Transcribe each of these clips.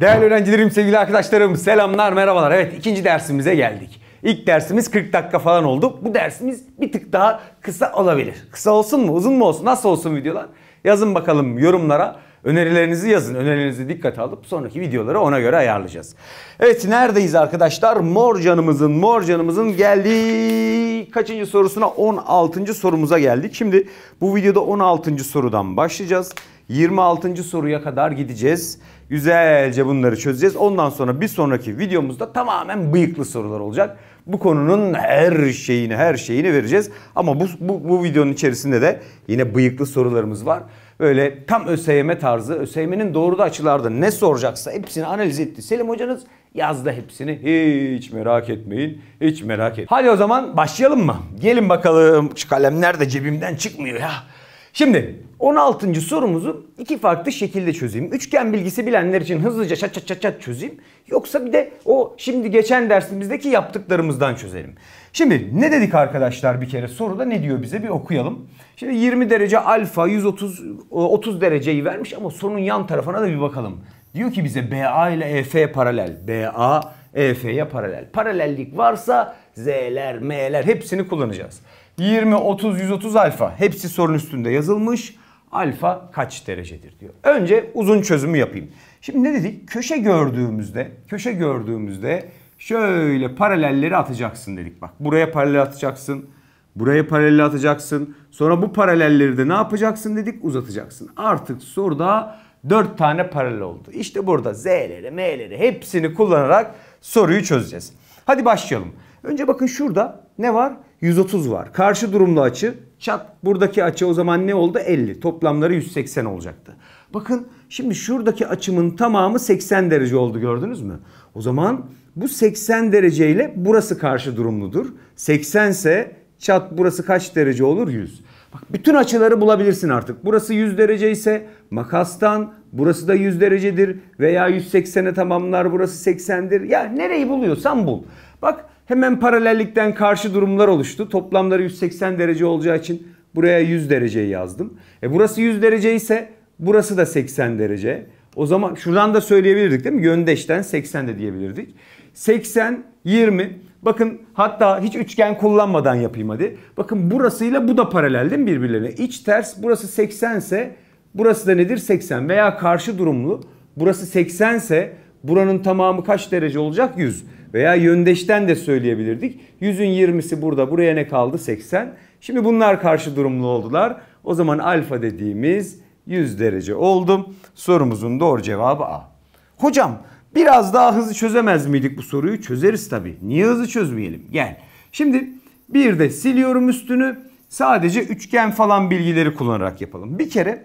Değerli öğrencilerim, sevgili arkadaşlarım, selamlar, merhabalar. Evet, ikinci dersimize geldik. İlk dersimiz 40 dakika falan oldu. Bu dersimiz bir tık daha kısa olabilir. Kısa olsun mu, uzun mu olsun, nasıl olsun videolar? Yazın bakalım yorumlara. Önerilerinizi yazın. Önerilerinizi dikkate alıp sonraki videoları ona göre ayarlayacağız. Evet neredeyiz arkadaşlar? Mor canımızın, mor canımızın geldi. Kaçıncı sorusuna? 16. sorumuza geldik. Şimdi bu videoda 16. sorudan başlayacağız. 26. soruya kadar gideceğiz. Güzelce bunları çözeceğiz. Ondan sonra bir sonraki videomuzda tamamen bıyıklı sorular olacak. Bu konunun her şeyini her şeyini vereceğiz. Ama bu, bu, bu videonun içerisinde de yine bıyıklı sorularımız var. Böyle tam ÖSYM tarzı, ÖSYM'nin doğru da açılarda ne soracaksa hepsini analiz etti. Selim hocanız yazdı hepsini. Hiç merak etmeyin. Hiç merak etmeyin. Hadi o zaman başlayalım mı? Gelin bakalım. Şu kalem nerede cebimden çıkmıyor ya. Şimdi 16. sorumuzu iki farklı şekilde çözeyim. Üçgen bilgisi bilenler için hızlıca çat çat çat çat çözeyim. Yoksa bir de o şimdi geçen dersimizdeki yaptıklarımızdan çözelim. Şimdi ne dedik arkadaşlar bir kere soruda ne diyor bize bir okuyalım. Şimdi 20 derece alfa 130 30 e, dereceyi vermiş ama sorunun yan tarafına da bir bakalım. Diyor ki bize BA ile EF paralel. BA EF'ye paralel. Paralellik varsa Z'ler, M'ler hepsini kullanacağız. 20, 30, 130 alfa hepsi sorun üstünde yazılmış alfa kaç derecedir diyor. Önce uzun çözümü yapayım. Şimdi ne dedik? Köşe gördüğümüzde, köşe gördüğümüzde şöyle paralelleri atacaksın dedik bak. Buraya paralel atacaksın. Buraya paralel atacaksın. Sonra bu paralelleri de ne yapacaksın dedik? Uzatacaksın. Artık soruda 4 tane paralel oldu. İşte burada Z'leri, M'leri hepsini kullanarak soruyu çözeceğiz. Hadi başlayalım. Önce bakın şurada ne var? 130 var. Karşı durumlu açı Çat buradaki açı o zaman ne oldu? 50. Toplamları 180 olacaktı. Bakın şimdi şuradaki açımın tamamı 80 derece oldu gördünüz mü? O zaman bu 80 dereceyle burası karşı durumludur. 80 ise çat burası kaç derece olur? 100. Bak bütün açıları bulabilirsin artık. Burası 100 derece ise makastan burası da 100 derecedir veya 180'e tamamlar burası 80'dir. Ya nereyi buluyorsan bul. Bak Hemen paralellikten karşı durumlar oluştu. Toplamları 180 derece olacağı için buraya 100 dereceyi yazdım. E burası 100 derece ise burası da 80 derece. O zaman şuradan da söyleyebilirdik değil mi? Yöndeşten 80 de diyebilirdik. 80, 20. Bakın hatta hiç üçgen kullanmadan yapayım hadi. Bakın burasıyla bu da paralel değil mi birbirlerine? İç ters burası 80 ise burası da nedir? 80 veya karşı durumlu. Burası 80 ise buranın tamamı kaç derece olacak? 100. Veya yöndeşten de söyleyebilirdik. 100'ün 20'si burada buraya ne kaldı 80. Şimdi bunlar karşı durumlu oldular. O zaman alfa dediğimiz 100 derece oldu. Sorumuzun doğru cevabı A. Hocam biraz daha hızlı çözemez miydik bu soruyu? Çözeriz tabii. Niye hızlı çözmeyelim? Gel. Şimdi bir de siliyorum üstünü. Sadece üçgen falan bilgileri kullanarak yapalım. Bir kere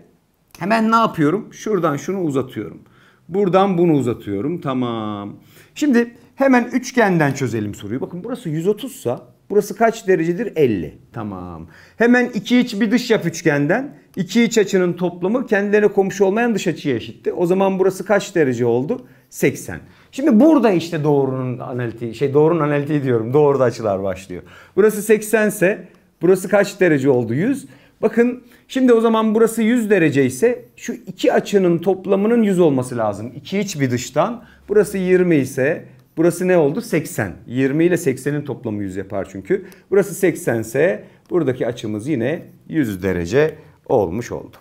hemen ne yapıyorum? Şuradan şunu uzatıyorum. Buradan bunu uzatıyorum. Tamam. Şimdi Hemen üçgenden çözelim soruyu. Bakın burası 130 sa burası kaç derecedir? 50. Tamam. Hemen iki iç bir dış yap üçgenden. İki iç açının toplamı kendilerine komşu olmayan dış açıya eşitti. O zaman burası kaç derece oldu? 80. Şimdi burada işte doğrunun analitiği, şey doğrunun analitiği diyorum. Doğruda açılar başlıyor. Burası 80 ise burası kaç derece oldu? 100. Bakın şimdi o zaman burası 100 derece ise şu iki açının toplamının 100 olması lazım. İki iç bir dıştan. Burası 20 ise Burası ne oldu? 80. 20 ile 80'in toplamı 100 yapar çünkü. Burası 80 ise buradaki açımız yine 100 derece olmuş oldu.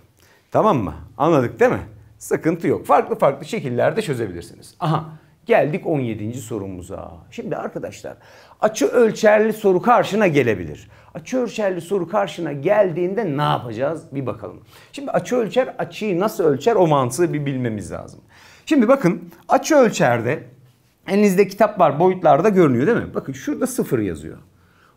Tamam mı? Anladık değil mi? Sıkıntı yok. Farklı farklı şekillerde çözebilirsiniz. Aha geldik 17. sorumuza. Şimdi arkadaşlar açı ölçerli soru karşına gelebilir. Açı ölçerli soru karşına geldiğinde ne yapacağız bir bakalım. Şimdi açı ölçer açıyı nasıl ölçer o mantığı bir bilmemiz lazım. Şimdi bakın açı ölçerde Elinizde kitap var boyutlarda görünüyor değil mi? Bakın şurada sıfır yazıyor.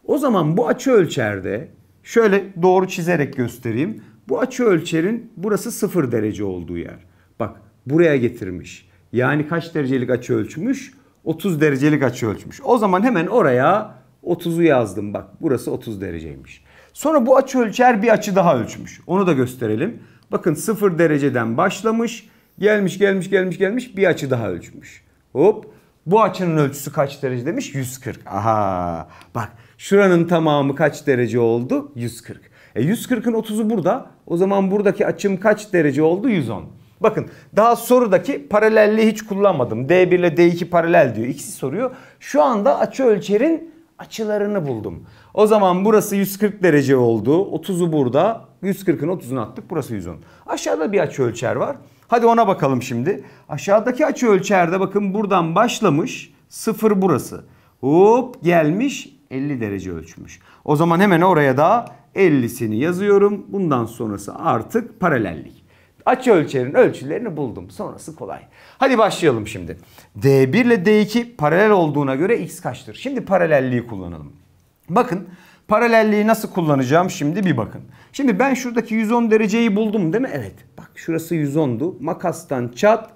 O zaman bu açı ölçerde şöyle doğru çizerek göstereyim. Bu açı ölçerin burası sıfır derece olduğu yer. Bak buraya getirmiş. Yani kaç derecelik açı ölçmüş? 30 derecelik açı ölçmüş. O zaman hemen oraya 30'u yazdım. Bak burası 30 dereceymiş. Sonra bu açı ölçer bir açı daha ölçmüş. Onu da gösterelim. Bakın sıfır dereceden başlamış. Gelmiş gelmiş gelmiş gelmiş bir açı daha ölçmüş. Hop bu açının ölçüsü kaç derece demiş? 140. Aha bak şuranın tamamı kaç derece oldu? 140. E 140'ın 30'u burada. O zaman buradaki açım kaç derece oldu? 110. Bakın daha sorudaki paralelliği hiç kullanmadım. D1 ile D2 paralel diyor. İkisi soruyor. Şu anda açı ölçerin açılarını buldum. O zaman burası 140 derece oldu. 30'u burada. 140'ın 30'unu attık. Burası 110. Aşağıda bir açı ölçer var. Hadi ona bakalım şimdi. Aşağıdaki açı ölçerde bakın buradan başlamış. Sıfır burası. Hop gelmiş 50 derece ölçmüş. O zaman hemen oraya da 50'sini yazıyorum. Bundan sonrası artık paralellik. Açı ölçerin ölçülerini buldum. Sonrası kolay. Hadi başlayalım şimdi. D1 ile D2 paralel olduğuna göre x kaçtır? Şimdi paralelliği kullanalım. Bakın paralelliği nasıl kullanacağım şimdi bir bakın. Şimdi ben şuradaki 110 dereceyi buldum değil mi? Evet. Şurası 110'du. Makastan çat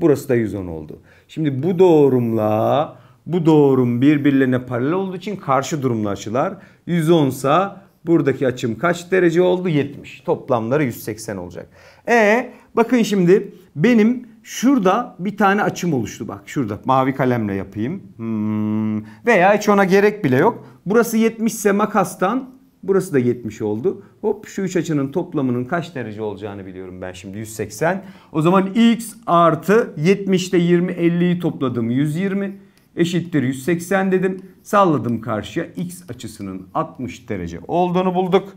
burası da 110 oldu. Şimdi bu doğrumla bu doğrum birbirlerine paralel olduğu için karşı durumlu açılar. 110 sa buradaki açım kaç derece oldu? 70. Toplamları 180 olacak. E bakın şimdi benim şurada bir tane açım oluştu. Bak şurada mavi kalemle yapayım. Hmm. Veya hiç ona gerek bile yok. Burası 70 ise makastan Burası da 70 oldu. Hop şu üç açının toplamının kaç derece olacağını biliyorum ben şimdi 180. O zaman x artı 70'te 20 50'yi topladım 120 eşittir 180 dedim. Salladım karşıya x açısının 60 derece olduğunu bulduk.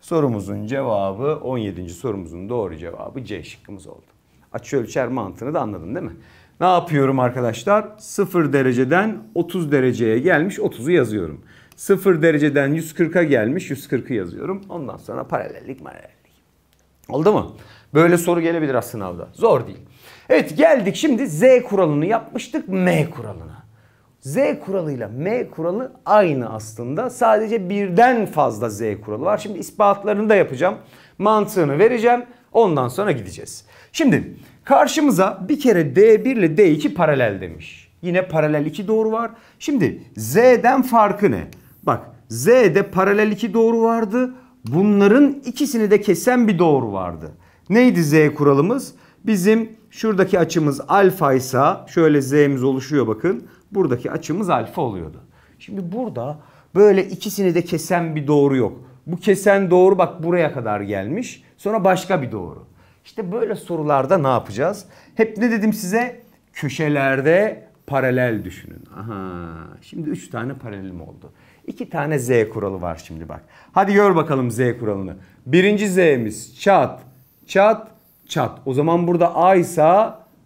Sorumuzun cevabı 17. sorumuzun doğru cevabı C şıkkımız oldu. Açı ölçer mantığını da anladın değil mi? Ne yapıyorum arkadaşlar? 0 dereceden 30 dereceye gelmiş 30'u yazıyorum. 0 dereceden 140'a gelmiş. 140'ı yazıyorum. Ondan sonra paralellik paralellik. Oldu mu? Böyle soru gelebilir az sınavda. Zor değil. Evet geldik şimdi Z kuralını yapmıştık M kuralına. Z kuralıyla M kuralı aynı aslında. Sadece birden fazla Z kuralı var. Şimdi ispatlarını da yapacağım. Mantığını vereceğim. Ondan sonra gideceğiz. Şimdi karşımıza bir kere D1 ile D2 paralel demiş. Yine paralel iki doğru var. Şimdi Z'den farkı ne? Bak Z'de paralel iki doğru vardı. Bunların ikisini de kesen bir doğru vardı. Neydi Z kuralımız? Bizim şuradaki açımız alfa ise şöyle Z'miz oluşuyor bakın. Buradaki açımız alfa oluyordu. Şimdi burada böyle ikisini de kesen bir doğru yok. Bu kesen doğru bak buraya kadar gelmiş. Sonra başka bir doğru. İşte böyle sorularda ne yapacağız? Hep ne dedim size? Köşelerde paralel düşünün. Aha, şimdi üç tane paralelim oldu. İki tane Z kuralı var şimdi bak. Hadi gör bakalım Z kuralını. Birinci Z'miz çat, çat, çat. O zaman burada A ise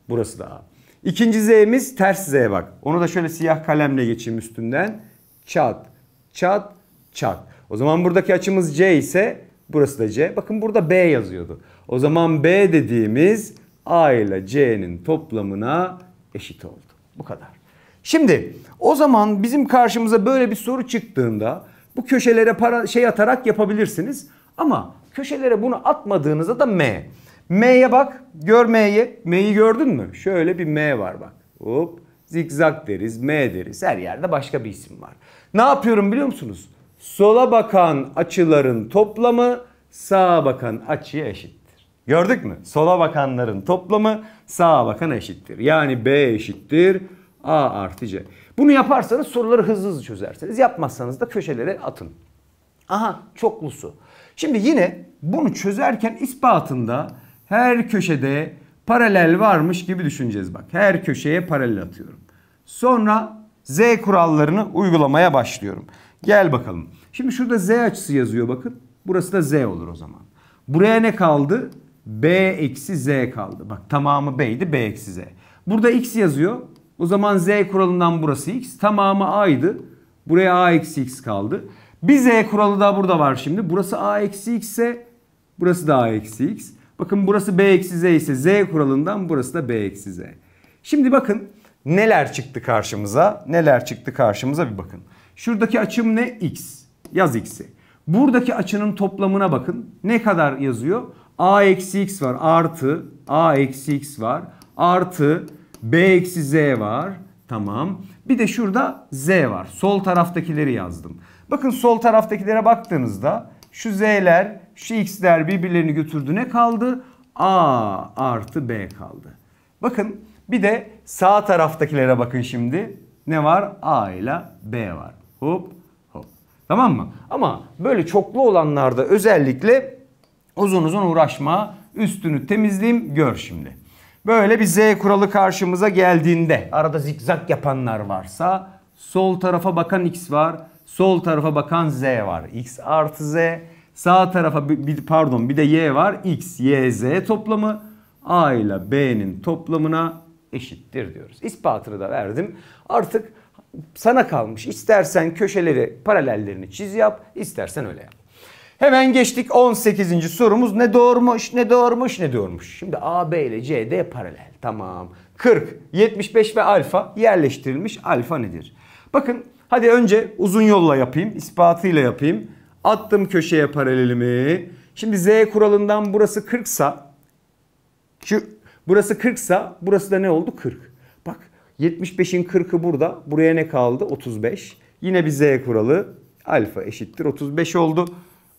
burası da A. İkinci Z'miz ters Z bak. Onu da şöyle siyah kalemle geçeyim üstünden. Çat, çat, çat. O zaman buradaki açımız C ise burası da C. Bakın burada B yazıyordu. O zaman B dediğimiz A ile C'nin toplamına eşit oldu. Bu kadar. Şimdi o zaman bizim karşımıza böyle bir soru çıktığında bu köşelere para şey atarak yapabilirsiniz. Ama köşelere bunu atmadığınızda da M. M'ye bak. Gör M'yi. M'yi gördün mü? Şöyle bir M var bak. Hop. Zikzak deriz. M deriz. Her yerde başka bir isim var. Ne yapıyorum biliyor musunuz? Sola bakan açıların toplamı sağa bakan açıya eşittir. Gördük mü? Sola bakanların toplamı sağa bakan eşittir. Yani B eşittir A artı C. Bunu yaparsanız soruları hızlı hızlı çözersiniz. Yapmazsanız da köşelere atın. Aha çoklusu. Şimdi yine bunu çözerken ispatında her köşede paralel varmış gibi düşüneceğiz bak. Her köşeye paralel atıyorum. Sonra Z kurallarını uygulamaya başlıyorum. Gel bakalım. Şimdi şurada Z açısı yazıyor bakın. Burası da Z olur o zaman. Buraya ne kaldı? B eksi Z kaldı. Bak tamamı B'ydi B eksi Z. Burada X yazıyor. O zaman z kuralından burası x. Tamamı a'ydı. Buraya a eksi x kaldı. Bir z kuralı da burada var şimdi. Burası a eksi x ise burası da a eksi x. Bakın burası b eksi z ise z kuralından burası da b eksi z. Şimdi bakın neler çıktı karşımıza? Neler çıktı karşımıza bir bakın. Şuradaki açım ne? X. Yaz x'i. Buradaki açının toplamına bakın. Ne kadar yazıyor? a eksi x var artı a eksi x var artı B eksi Z var. Tamam. Bir de şurada Z var. Sol taraftakileri yazdım. Bakın sol taraftakilere baktığınızda şu Z'ler, şu X'ler birbirlerini götürdü. Ne kaldı? A artı B kaldı. Bakın bir de sağ taraftakilere bakın şimdi. Ne var? A ile B var. Hop hop. Tamam mı? Ama böyle çoklu olanlarda özellikle uzun uzun uğraşma. Üstünü temizleyeyim gör şimdi. Böyle bir Z kuralı karşımıza geldiğinde arada zikzak yapanlar varsa sol tarafa bakan X var. Sol tarafa bakan Z var. X artı Z. Sağ tarafa bir, pardon bir de Y var. X, Y, Z toplamı A ile B'nin toplamına eşittir diyoruz. İspatını da verdim. Artık sana kalmış. İstersen köşeleri paralellerini çiz yap, istersen öyle yap. Hemen geçtik 18. sorumuz ne doğrumuş ne doğrumuş ne doğrumuş. Şimdi A, B ile C, D paralel. Tamam. 40, 75 ve alfa yerleştirilmiş. Alfa nedir? Bakın hadi önce uzun yolla yapayım. ispatıyla yapayım. Attım köşeye paralelimi. Şimdi Z kuralından burası 40 sa şu burası 40 sa burası da ne oldu? 40. Bak 75'in 40'ı burada. Buraya ne kaldı? 35. Yine bir Z kuralı. Alfa eşittir 35 oldu.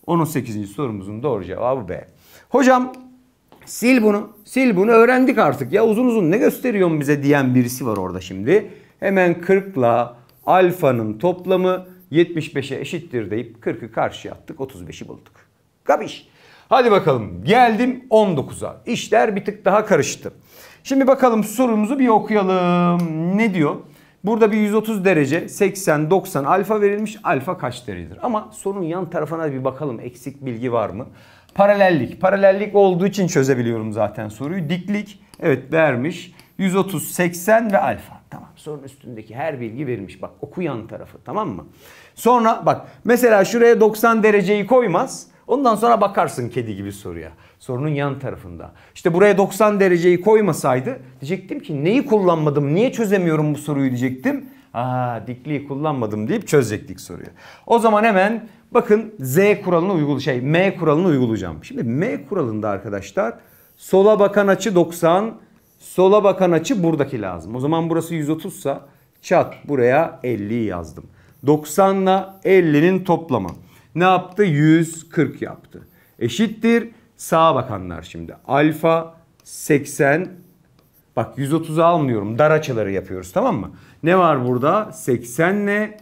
18. sorumuzun doğru cevabı B. Hocam sil bunu, sil bunu öğrendik artık. Ya uzun uzun ne gösteriyorsun bize diyen birisi var orada şimdi. Hemen 40 ile alfanın toplamı 75'e eşittir deyip 40'ı karşıya attık 35'i bulduk. Kapış. Hadi bakalım geldim 19'a. İşler bir tık daha karıştı. Şimdi bakalım sorumuzu bir okuyalım. Ne diyor? Burada bir 130 derece 80 90 alfa verilmiş. Alfa kaç derecedir? Ama sorunun yan tarafına bir bakalım. Eksik bilgi var mı? Paralellik. Paralellik olduğu için çözebiliyorum zaten soruyu. Diklik evet vermiş. 130 80 ve alfa. Tamam. Sorunun üstündeki her bilgi verilmiş. Bak oku yan tarafı tamam mı? Sonra bak mesela şuraya 90 dereceyi koymaz. Ondan sonra bakarsın kedi gibi soruya. Sorunun yan tarafında. İşte buraya 90 dereceyi koymasaydı diyecektim ki neyi kullanmadım, niye çözemiyorum bu soruyu diyecektim. Aa dikliği kullanmadım deyip çözecektik soruyu. O zaman hemen bakın Z kuralını uygul şey M kuralını uygulayacağım. Şimdi M kuralında arkadaşlar sola bakan açı 90, sola bakan açı buradaki lazım. O zaman burası 130 sa çat buraya 50 yazdım. 90 ile 50'nin toplamı. Ne yaptı? 140 yaptı. Eşittir. Sağa bakanlar şimdi. Alfa 80 Bak 130 almıyorum. Dar açıları yapıyoruz tamam mı? Ne var burada? 80 ne?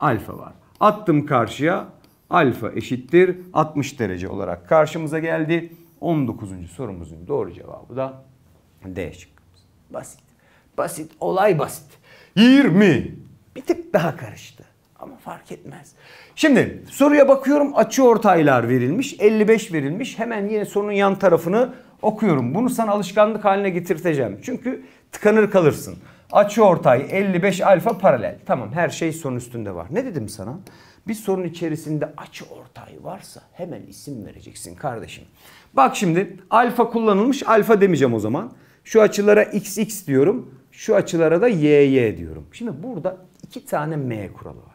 alfa var. Attım karşıya. Alfa eşittir 60 derece olarak karşımıza geldi. 19. sorumuzun doğru cevabı da D şıkkımız. Basit. Basit. Olay basit. 20. Bir tık daha karıştı. Ama fark etmez. Şimdi soruya bakıyorum açı ortaylar verilmiş. 55 verilmiş. Hemen yine sorunun yan tarafını okuyorum. Bunu sana alışkanlık haline getirteceğim. Çünkü tıkanır kalırsın. Açı ortay 55 alfa paralel. Tamam her şey son üstünde var. Ne dedim sana? Bir sorun içerisinde açı ortay varsa hemen isim vereceksin kardeşim. Bak şimdi alfa kullanılmış. Alfa demeyeceğim o zaman. Şu açılara xx diyorum. Şu açılara da yy diyorum. Şimdi burada iki tane m kuralı var.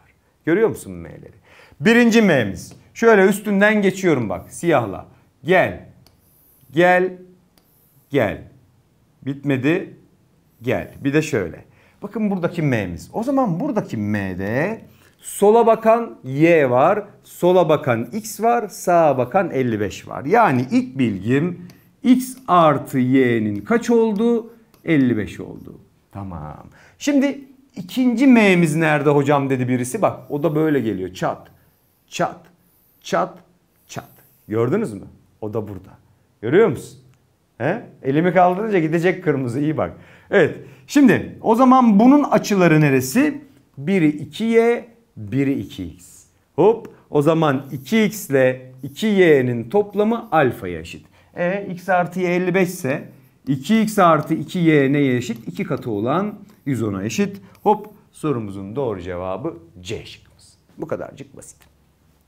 Görüyor musun M'leri? Birinci M'miz. Şöyle üstünden geçiyorum bak siyahla. Gel. Gel. Gel. Bitmedi. Gel. Bir de şöyle. Bakın buradaki M'miz. O zaman buradaki M'de sola bakan Y var. Sola bakan X var. Sağa bakan 55 var. Yani ilk bilgim X artı Y'nin kaç oldu? 55 oldu. Tamam. Şimdi İkinci M'miz nerede hocam dedi birisi. Bak o da böyle geliyor. Çat, çat, çat, çat. Gördünüz mü? O da burada. Görüyor musun? He? Elimi kaldırınca gidecek kırmızı İyi bak. Evet şimdi o zaman bunun açıları neresi? Biri 2y, biri 2x. Hop o zaman 2x ile 2y'nin toplamı alfaya eşit. E x artı y 55 ise 2x artı 2y neye eşit? 2 katı olan 110'a eşit. Hop sorumuzun doğru cevabı C şıkkımız. Bu kadarcık basit.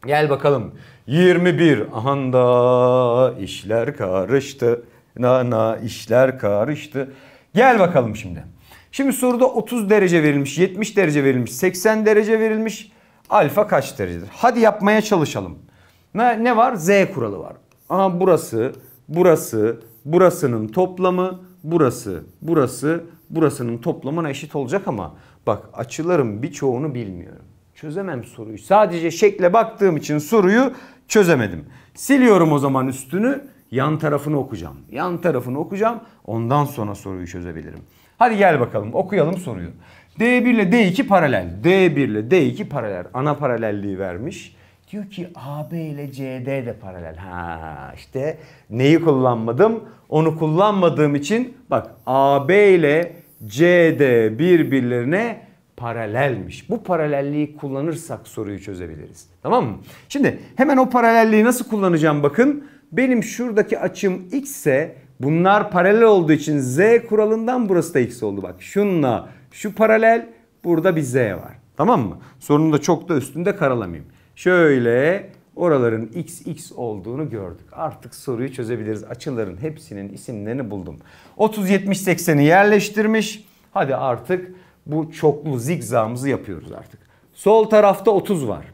Gel bakalım. 21 anda işler karıştı. Na na işler karıştı. Gel bakalım şimdi. Şimdi soruda 30 derece verilmiş, 70 derece verilmiş, 80 derece verilmiş. Alfa kaç derecedir? Hadi yapmaya çalışalım. Ne, ne var? Z kuralı var. Aha burası, burası, burasının toplamı, burası, burası, burasının toplamına eşit olacak ama bak açıların birçoğunu bilmiyorum. Çözemem soruyu. Sadece şekle baktığım için soruyu çözemedim. Siliyorum o zaman üstünü. Yan tarafını okuyacağım. Yan tarafını okuyacağım. Ondan sonra soruyu çözebilirim. Hadi gel bakalım okuyalım soruyu. D1 ile D2 paralel. D1 ile D2 paralel. Ana paralelliği vermiş. Diyor ki AB ile CD de paralel. Ha işte neyi kullanmadım? Onu kullanmadığım için bak AB ile CD birbirlerine paralelmiş. Bu paralelliği kullanırsak soruyu çözebiliriz. Tamam mı? Şimdi hemen o paralelliği nasıl kullanacağım bakın. Benim şuradaki açım x ise bunlar paralel olduğu için z kuralından burası da x oldu. Bak şunla şu paralel burada bir z var. Tamam mı? Sorunu da çok da üstünde karalamayayım şöyle oraların XX olduğunu gördük. Artık soruyu çözebiliriz. Açıların hepsinin isimlerini buldum. 30 70 80'i yerleştirmiş. Hadi artık bu çoklu zigzağımızı yapıyoruz artık. Sol tarafta 30 var.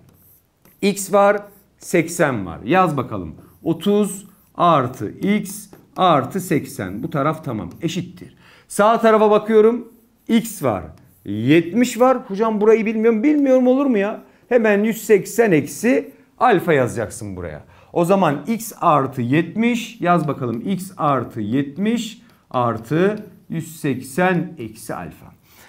X var, 80 var. Yaz bakalım. 30 artı X artı 80. Bu taraf tamam eşittir. Sağ tarafa bakıyorum. X var. 70 var. Hocam burayı bilmiyorum. Bilmiyorum olur mu ya? Hemen 180 eksi alfa yazacaksın buraya. O zaman x artı 70 yaz bakalım x artı 70 artı 180 eksi alfa.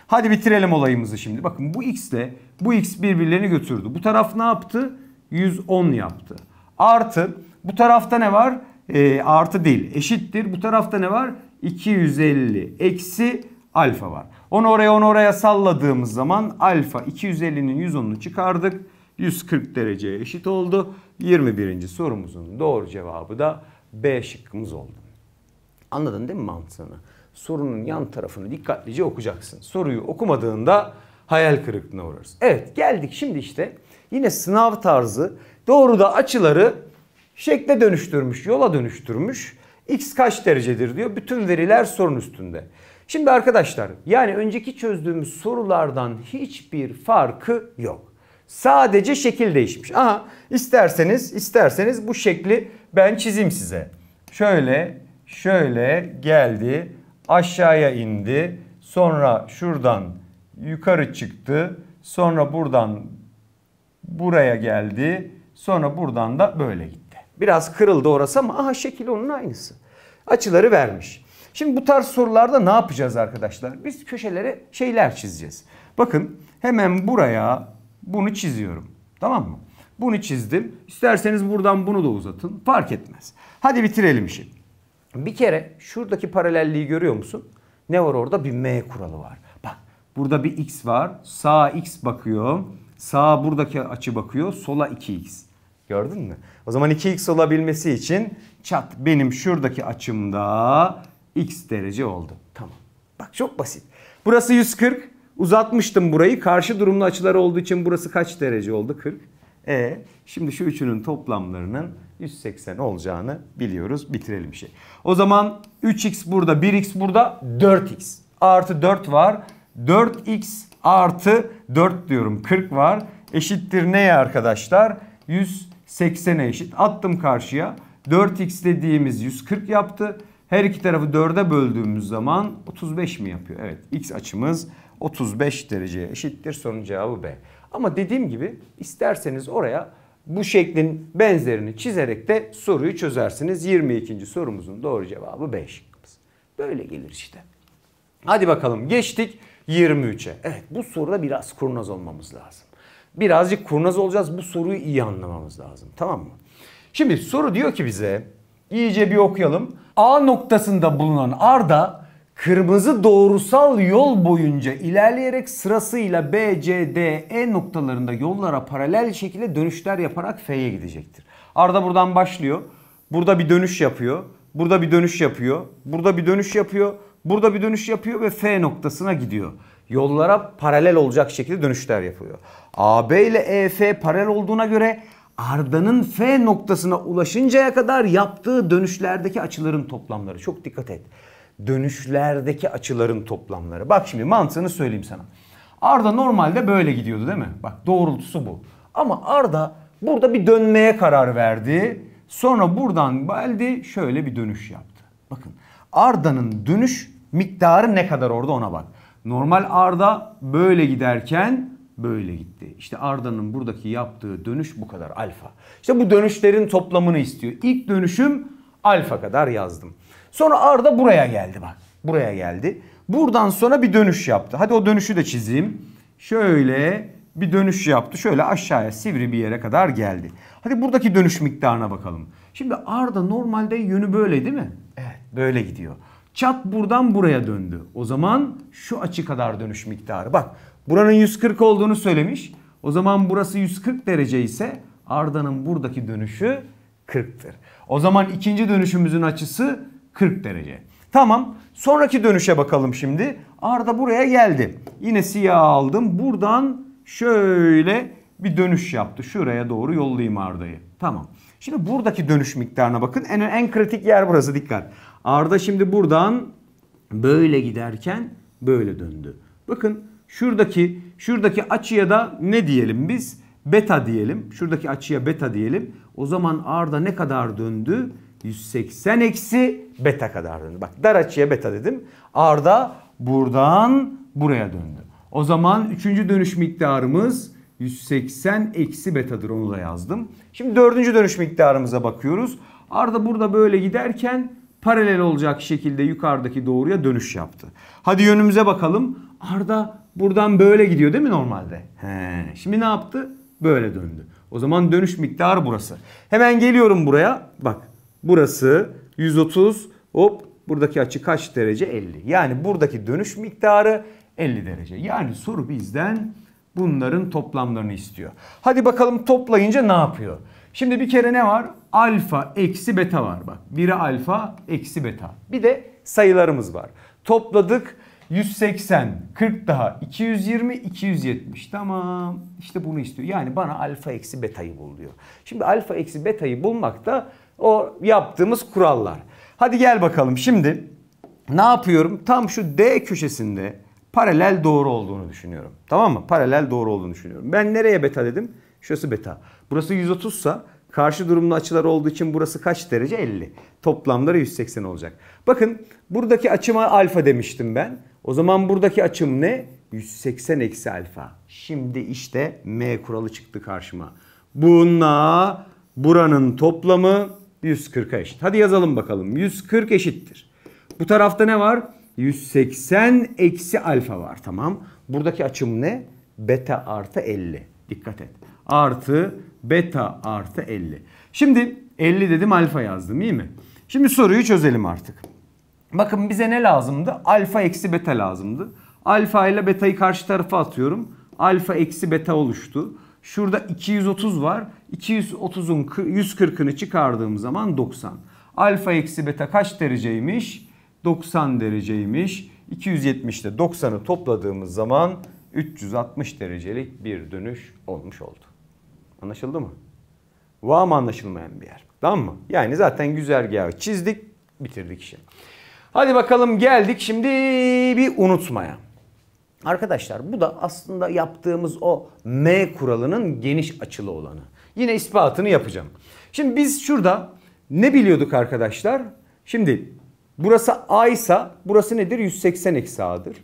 Hadi bitirelim olayımızı şimdi. Bakın bu x ile bu x birbirlerini götürdü. Bu taraf ne yaptı? 110 yaptı. Artı bu tarafta ne var? E, artı değil eşittir. Bu tarafta ne var? 250 eksi alfa var. Onu oraya onu oraya salladığımız zaman alfa 250'nin 110'unu çıkardık. 140 dereceye eşit oldu. 21. sorumuzun doğru cevabı da B şıkkımız oldu. Anladın değil mi mantığını? Sorunun yan tarafını dikkatlice okuyacaksın. Soruyu okumadığında hayal kırıklığına uğrarız. Evet geldik şimdi işte yine sınav tarzı doğru da açıları şekle dönüştürmüş, yola dönüştürmüş. X kaç derecedir diyor. Bütün veriler sorun üstünde. Şimdi arkadaşlar yani önceki çözdüğümüz sorulardan hiçbir farkı yok. Sadece şekil değişmiş. Aha isterseniz isterseniz bu şekli ben çizeyim size. Şöyle şöyle geldi aşağıya indi sonra şuradan yukarı çıktı sonra buradan buraya geldi sonra buradan da böyle gitti. Biraz kırıldı orası ama aha şekil onun aynısı. Açıları vermiş. Şimdi bu tarz sorularda ne yapacağız arkadaşlar? Biz köşelere şeyler çizeceğiz. Bakın hemen buraya bunu çiziyorum. Tamam mı? Bunu çizdim. İsterseniz buradan bunu da uzatın. Fark etmez. Hadi bitirelim işi. Bir kere şuradaki paralelliği görüyor musun? Ne var orada? Bir M kuralı var. Bak burada bir X var. Sağa X bakıyor. Sağa buradaki açı bakıyor. Sola 2X. Gördün mü? O zaman 2X olabilmesi için çat benim şuradaki açımda x derece oldu. Tamam. Bak çok basit. Burası 140. Uzatmıştım burayı. Karşı durumlu açılar olduğu için burası kaç derece oldu? 40. E şimdi şu üçünün toplamlarının 180 olacağını biliyoruz. Bitirelim şey. O zaman 3x burada, 1x burada, 4x. Artı 4 var. 4x artı 4 diyorum 40 var. Eşittir neye arkadaşlar? 180'e eşit. Attım karşıya. 4x dediğimiz 140 yaptı. Her iki tarafı 4'e böldüğümüz zaman 35 mi yapıyor? Evet x açımız 35 dereceye eşittir. Sorunun cevabı B. Ama dediğim gibi isterseniz oraya bu şeklin benzerini çizerek de soruyu çözersiniz. 22. sorumuzun doğru cevabı B şıkkımız. Böyle gelir işte. Hadi bakalım geçtik 23'e. Evet bu soruda biraz kurnaz olmamız lazım. Birazcık kurnaz olacağız. Bu soruyu iyi anlamamız lazım. Tamam mı? Şimdi soru diyor ki bize İyice bir okuyalım. A noktasında bulunan Arda kırmızı doğrusal yol boyunca ilerleyerek sırasıyla B, C, D, E noktalarında yollara paralel şekilde dönüşler yaparak F'ye gidecektir. Arda buradan başlıyor. Burada bir dönüş yapıyor. Burada bir dönüş yapıyor. Burada bir dönüş yapıyor. Burada bir dönüş yapıyor ve F noktasına gidiyor. Yollara paralel olacak şekilde dönüşler yapıyor. AB ile EF paralel olduğuna göre Arda'nın F noktasına ulaşıncaya kadar yaptığı dönüşlerdeki açıların toplamları. Çok dikkat et. Dönüşlerdeki açıların toplamları. Bak şimdi mantığını söyleyeyim sana. Arda normalde böyle gidiyordu değil mi? Bak doğrultusu bu. Ama Arda burada bir dönmeye karar verdi. Sonra buradan geldi şöyle bir dönüş yaptı. Bakın Arda'nın dönüş miktarı ne kadar orada ona bak. Normal Arda böyle giderken böyle gitti. İşte Arda'nın buradaki yaptığı dönüş bu kadar alfa. İşte bu dönüşlerin toplamını istiyor. İlk dönüşüm alfa kadar yazdım. Sonra Arda buraya geldi bak. Buraya geldi. Buradan sonra bir dönüş yaptı. Hadi o dönüşü de çizeyim. Şöyle bir dönüş yaptı. Şöyle aşağıya sivri bir yere kadar geldi. Hadi buradaki dönüş miktarına bakalım. Şimdi Arda normalde yönü böyle değil mi? Evet böyle gidiyor. Çat buradan buraya döndü. O zaman şu açı kadar dönüş miktarı. Bak Buranın 140 olduğunu söylemiş. O zaman burası 140 derece ise Arda'nın buradaki dönüşü 40'tır. O zaman ikinci dönüşümüzün açısı 40 derece. Tamam sonraki dönüşe bakalım şimdi. Arda buraya geldi. Yine siyah aldım. Buradan şöyle bir dönüş yaptı. Şuraya doğru yollayayım Arda'yı. Tamam. Şimdi buradaki dönüş miktarına bakın. En, en kritik yer burası dikkat. Arda şimdi buradan böyle giderken böyle döndü. Bakın Şuradaki şuradaki açıya da ne diyelim biz? Beta diyelim. Şuradaki açıya beta diyelim. O zaman R'da ne kadar döndü? 180 eksi beta kadar döndü. Bak dar açıya beta dedim. R'da buradan buraya döndü. O zaman üçüncü dönüş miktarımız 180 eksi betadır onu da yazdım. Şimdi dördüncü dönüş miktarımıza bakıyoruz. Arda burada böyle giderken paralel olacak şekilde yukarıdaki doğruya dönüş yaptı. Hadi yönümüze bakalım. Arda buradan böyle gidiyor değil mi normalde? He. Şimdi ne yaptı? Böyle döndü. O zaman dönüş miktarı burası. Hemen geliyorum buraya. Bak burası 130 hop buradaki açı kaç derece? 50. Yani buradaki dönüş miktarı 50 derece. Yani soru bizden bunların toplamlarını istiyor. Hadi bakalım toplayınca ne yapıyor? Şimdi bir kere ne var? Alfa eksi beta var bak. Biri alfa eksi beta. Bir de sayılarımız var. Topladık 180, 40 daha, 220, 270. Tamam işte bunu istiyor. Yani bana alfa eksi betayı bul diyor. Şimdi alfa eksi betayı bulmak da o yaptığımız kurallar. Hadi gel bakalım şimdi ne yapıyorum? Tam şu D köşesinde paralel doğru olduğunu düşünüyorum. Tamam mı? Paralel doğru olduğunu düşünüyorum. Ben nereye beta dedim? Şurası beta. Burası 130 sa karşı durumlu açılar olduğu için burası kaç derece? 50. Toplamları 180 olacak. Bakın buradaki açıma alfa demiştim ben. O zaman buradaki açım ne? 180 eksi alfa. Şimdi işte M kuralı çıktı karşıma. Bununla buranın toplamı 140'a eşit. Hadi yazalım bakalım. 140 eşittir. Bu tarafta ne var? 180 eksi alfa var tamam. Buradaki açım ne? Beta artı 50. Dikkat et. Artı beta artı 50. Şimdi 50 dedim alfa yazdım iyi mi? Şimdi soruyu çözelim artık. Bakın bize ne lazımdı? Alfa eksi beta lazımdı. Alfa ile betayı karşı tarafa atıyorum. Alfa eksi beta oluştu. Şurada 230 var. 230'un 140'ını çıkardığım zaman 90. Alfa eksi beta kaç dereceymiş? 90 dereceymiş. 270'te ile 90'ı topladığımız zaman 360 derecelik bir dönüş olmuş oldu. Anlaşıldı mı? Var mı anlaşılmayan bir yer? Tamam mı? Yani zaten güzergahı çizdik, bitirdik işi. Hadi bakalım geldik şimdi bir unutmaya. Arkadaşlar bu da aslında yaptığımız o M kuralının geniş açılı olanı. Yine ispatını yapacağım. Şimdi biz şurada ne biliyorduk arkadaşlar? Şimdi burası A ise burası nedir? 180 eksi A'dır.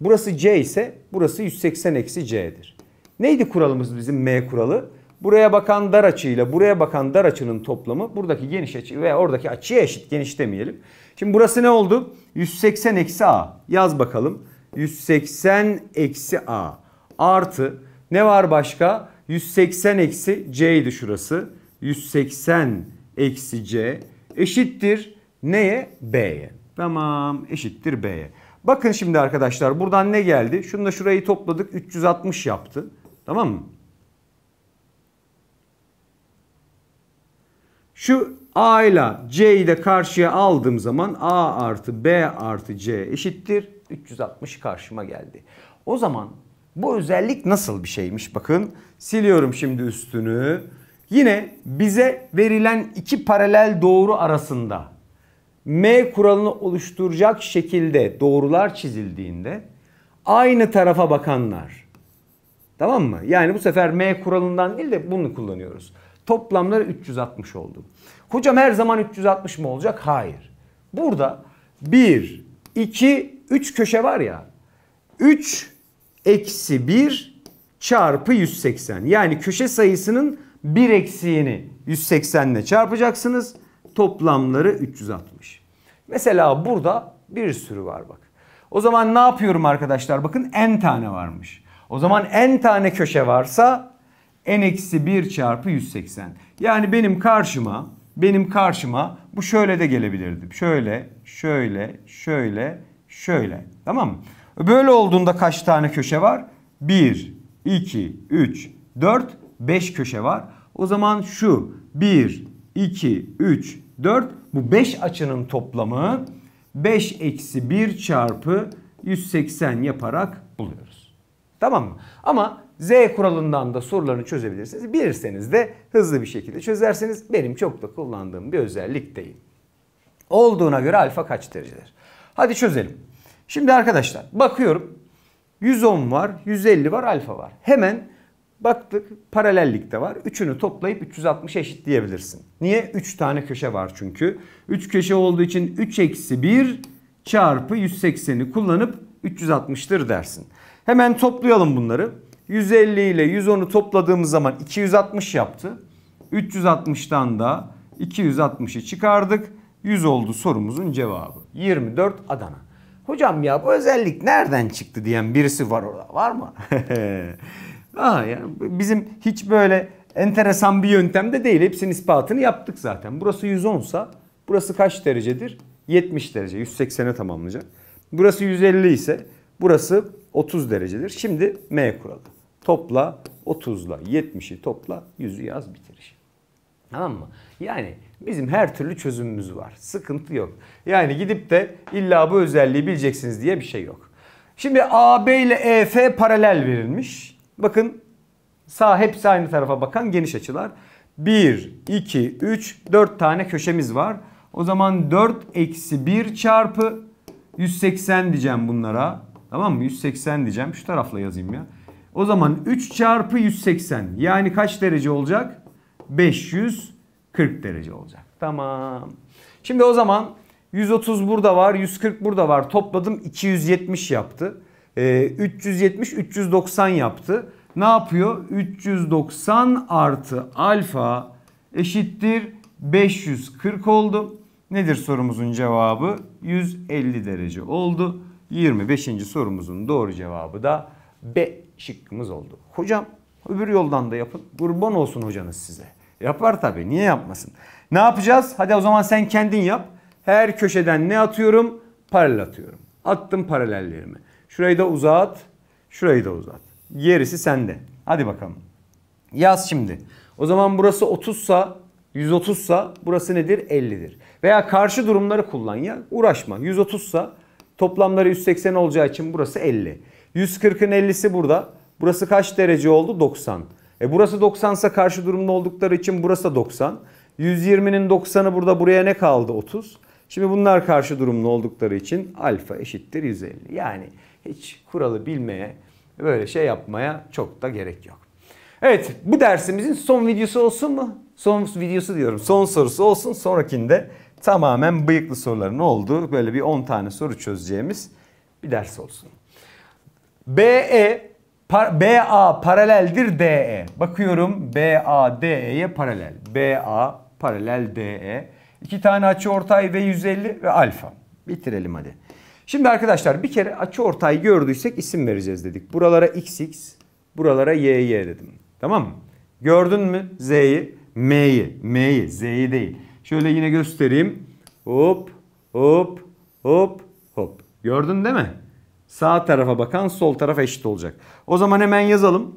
Burası C ise burası 180 eksi C'dir. Neydi kuralımız bizim M kuralı? Buraya bakan dar açıyla buraya bakan dar açının toplamı buradaki geniş açı ve oradaki açıya eşit. Geniş demeyelim. Şimdi burası ne oldu? 180 eksi A. Yaz bakalım. 180 eksi A artı ne var başka? 180 eksi C'ydi şurası. 180 eksi C eşittir neye? B'ye. Tamam eşittir B'ye. Bakın şimdi arkadaşlar buradan ne geldi? Şunu da şurayı topladık 360 yaptı. Tamam mı? Şu A ile C'yi de karşıya aldığım zaman A artı B artı C eşittir. 360 karşıma geldi. O zaman bu özellik nasıl bir şeymiş bakın. Siliyorum şimdi üstünü. Yine bize verilen iki paralel doğru arasında M kuralını oluşturacak şekilde doğrular çizildiğinde aynı tarafa bakanlar. Tamam mı? Yani bu sefer M kuralından değil de bunu kullanıyoruz. Toplamları 360 oldu. Hocam her zaman 360 mı olacak? Hayır. Burada 1, 2, 3 köşe var ya. 3 eksi 1 çarpı 180. Yani köşe sayısının 1 eksiğini 180 ile çarpacaksınız. Toplamları 360. Mesela burada bir sürü var bak. O zaman ne yapıyorum arkadaşlar? Bakın n tane varmış. O zaman n tane köşe varsa n-1 çarpı 180. Yani benim karşıma benim karşıma bu şöyle de gelebilirdi. Şöyle, şöyle, şöyle, şöyle. Tamam mı? Böyle olduğunda kaç tane köşe var? 1, 2, 3, 4, 5 köşe var. O zaman şu 1, 2, 3, 4 bu 5 açının toplamı 5 eksi 1 çarpı 180 yaparak buluyoruz. Tamam mı? Ama Z kuralından da sorularını çözebilirsiniz. Bilirseniz de hızlı bir şekilde çözerseniz benim çok da kullandığım bir özellik değil. Olduğuna göre alfa kaç derecedir? Hadi çözelim. Şimdi arkadaşlar bakıyorum 110 var, 150 var, alfa var. Hemen baktık paralellikte var. Üçünü toplayıp 360 eşit diyebilirsin. Niye? 3 tane köşe var çünkü. 3 köşe olduğu için 3 eksi 1 çarpı 180'i kullanıp 360'tır dersin. Hemen toplayalım bunları. 150 ile 110'u topladığımız zaman 260 yaptı. 360'tan da 260'ı çıkardık. 100 oldu sorumuzun cevabı. 24 Adana. Hocam ya bu özellik nereden çıktı diyen birisi var orada. Var mı? Aa, yani bizim hiç böyle enteresan bir yöntem de değil. Hepsinin ispatını yaptık zaten. Burası 110 sa burası kaç derecedir? 70 derece. 180'e tamamlayacak. Burası 150 ise burası 30 derecedir. Şimdi M kuralı. Topla 30'la 70'i topla 100'ü yaz bitir Tamam mı? Yani bizim her türlü çözümümüz var. Sıkıntı yok. Yani gidip de illa bu özelliği bileceksiniz diye bir şey yok. Şimdi AB ile EF paralel verilmiş. Bakın sağ hepsi aynı tarafa bakan geniş açılar. 1, 2, 3, 4 tane köşemiz var. O zaman 4 eksi 1 çarpı 180 diyeceğim bunlara. Tamam mı? 180 diyeceğim. Şu tarafla yazayım ya. O zaman 3 çarpı 180. Yani kaç derece olacak? 540 derece olacak. Tamam. Şimdi o zaman 130 burada var. 140 burada var. Topladım 270 yaptı. Ee, 370 390 yaptı. Ne yapıyor? 390 artı alfa eşittir 540 oldu. Nedir sorumuzun cevabı? 150 derece oldu. 25. sorumuzun doğru cevabı da B şıkkımız oldu. Hocam öbür yoldan da yapın. Kurban olsun hocanız size. Yapar tabii. Niye yapmasın? Ne yapacağız? Hadi o zaman sen kendin yap. Her köşeden ne atıyorum? Paralel atıyorum. Attım paralellerimi. Şurayı da uzat. Şurayı da uzat. Gerisi sende. Hadi bakalım. Yaz şimdi. O zaman burası 30 sa 130 sa burası nedir? 50'dir. Veya karşı durumları kullan ya. Uğraşma. 130 sa Toplamları 180 olacağı için burası 50. 140'ın 50'si burada. Burası kaç derece oldu? 90. E burası 90 ise karşı durumda oldukları için burası da 90. 120'nin 90'ı burada buraya ne kaldı? 30. Şimdi bunlar karşı durumlu oldukları için alfa eşittir 150. Yani hiç kuralı bilmeye, böyle şey yapmaya çok da gerek yok. Evet bu dersimizin son videosu olsun mu? Son videosu diyorum. Son sorusu olsun. Sonrakinde tamamen bıyıklı soruların oldu. Böyle bir 10 tane soru çözeceğimiz bir ders olsun. BE par, BA paraleldir DE. Bakıyorum BA DE'ye paralel. BA paralel DE. İki tane açı ortay ve 150 ve alfa. Bitirelim hadi. Şimdi arkadaşlar bir kere açı ortay gördüysek isim vereceğiz dedik. Buralara XX, buralara YY dedim. Tamam mı? Gördün mü Z'yi? M'yi, M'yi, Z'yi değil. Şöyle yine göstereyim. Hop hop hop hop. Gördün değil mi? Sağ tarafa bakan sol taraf eşit olacak. O zaman hemen yazalım.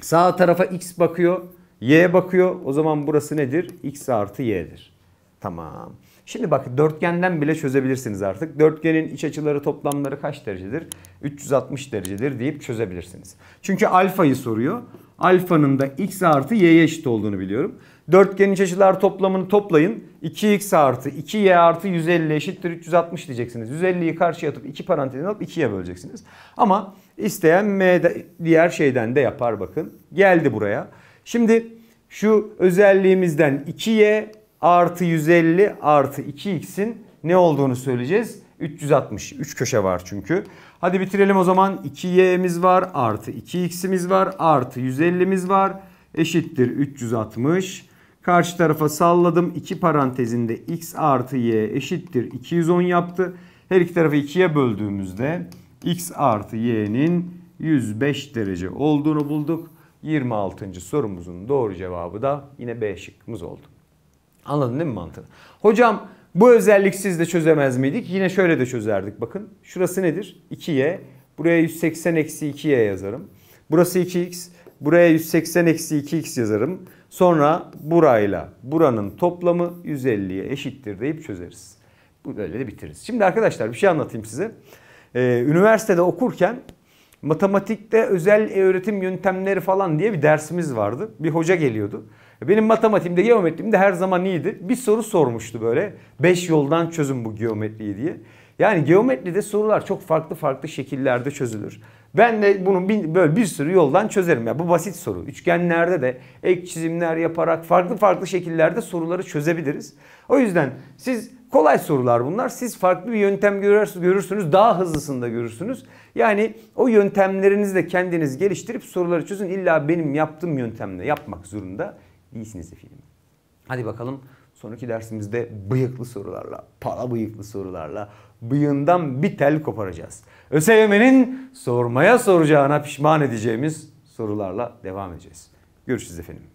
Sağ tarafa x bakıyor. Y bakıyor. O zaman burası nedir? X artı y'dir. Tamam. Şimdi bak dörtgenden bile çözebilirsiniz artık. Dörtgenin iç açıları toplamları kaç derecedir? 360 derecedir deyip çözebilirsiniz. Çünkü alfayı soruyor. Alfanın da x artı y'ye eşit olduğunu biliyorum. Dörtgenin iç açılar toplamını toplayın. 2x artı 2y artı 150 eşittir 360 diyeceksiniz. 150'yi karşıya atıp 2 parantezine alıp 2'ye böleceksiniz. Ama isteyen m diğer şeyden de yapar bakın. Geldi buraya. Şimdi şu özelliğimizden 2y artı 150 artı 2x'in ne olduğunu söyleyeceğiz. 360. 3 köşe var çünkü. Hadi bitirelim o zaman. 2y'miz var artı 2x'imiz var artı 150'miz var eşittir 360. Karşı tarafa salladım. 2 parantezinde x artı y eşittir 210 yaptı. Her iki tarafı 2'ye böldüğümüzde x artı y'nin 105 derece olduğunu bulduk. 26. sorumuzun doğru cevabı da yine B şıkkımız oldu. Anladın değil mi mantığını? Hocam bu özellik siz de çözemez miydik? Yine şöyle de çözerdik bakın. Şurası nedir? 2y. Buraya 180 eksi 2y yazarım. Burası 2x. Buraya 180 eksi 2x yazarım. Sonra burayla buranın toplamı 150'ye eşittir deyip çözeriz. Bu böyle de bitiririz. Şimdi arkadaşlar bir şey anlatayım size. Ee, üniversitede okurken matematikte özel öğretim yöntemleri falan diye bir dersimiz vardı. Bir hoca geliyordu. Benim matematiğimde, geometrimde her zaman iyiydi. Bir soru sormuştu böyle. 5 yoldan çözün bu geometriyi diye. Yani geometride sorular çok farklı farklı şekillerde çözülür. Ben de bunu bir, böyle bir sürü yoldan çözerim. Ya bu basit soru. Üçgenlerde de ek çizimler yaparak farklı farklı şekillerde soruları çözebiliriz. O yüzden siz kolay sorular bunlar. Siz farklı bir yöntem görürsünüz. Daha hızlısını da görürsünüz. Yani o yöntemlerinizi de kendiniz geliştirip soruları çözün. İlla benim yaptığım yöntemle yapmak zorunda değilsiniz efendim. Hadi bakalım sonraki dersimizde bıyıklı sorularla, para bıyıklı sorularla bıyığından bir tel koparacağız. ÖSYM'nin sormaya soracağına pişman edeceğimiz sorularla devam edeceğiz. Görüşürüz efendim.